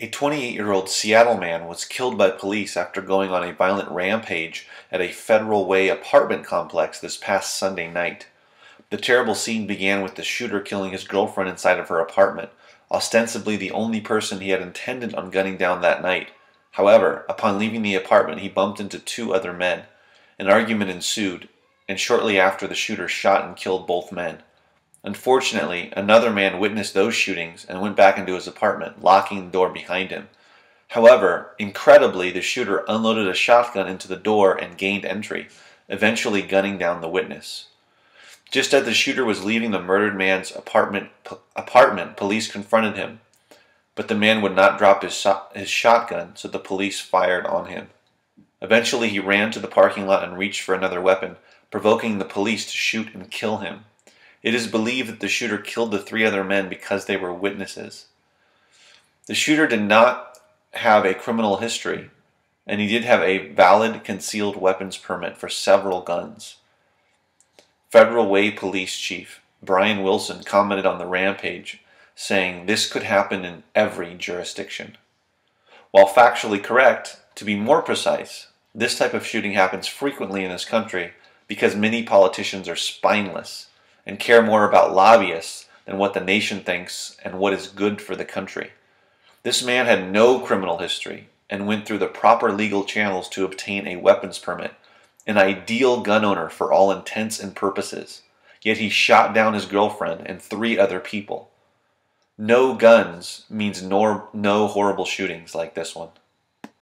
A 28 year old Seattle man was killed by police after going on a violent rampage at a Federal Way apartment complex this past Sunday night. The terrible scene began with the shooter killing his girlfriend inside of her apartment, ostensibly the only person he had intended on gunning down that night. However, upon leaving the apartment, he bumped into two other men. An argument ensued, and shortly after, the shooter shot and killed both men. Unfortunately, another man witnessed those shootings and went back into his apartment, locking the door behind him. However, incredibly, the shooter unloaded a shotgun into the door and gained entry, eventually gunning down the witness. Just as the shooter was leaving the murdered man's apartment, apartment police confronted him, but the man would not drop his, his shotgun, so the police fired on him. Eventually, he ran to the parking lot and reached for another weapon, provoking the police to shoot and kill him. It is believed that the shooter killed the three other men because they were witnesses. The shooter did not have a criminal history, and he did have a valid concealed weapons permit for several guns. Federal Way Police Chief Brian Wilson commented on the rampage, saying this could happen in every jurisdiction. While factually correct, to be more precise, this type of shooting happens frequently in this country because many politicians are spineless and care more about lobbyists than what the nation thinks and what is good for the country. This man had no criminal history and went through the proper legal channels to obtain a weapons permit, an ideal gun owner for all intents and purposes. Yet he shot down his girlfriend and three other people. No guns means nor, no horrible shootings like this one.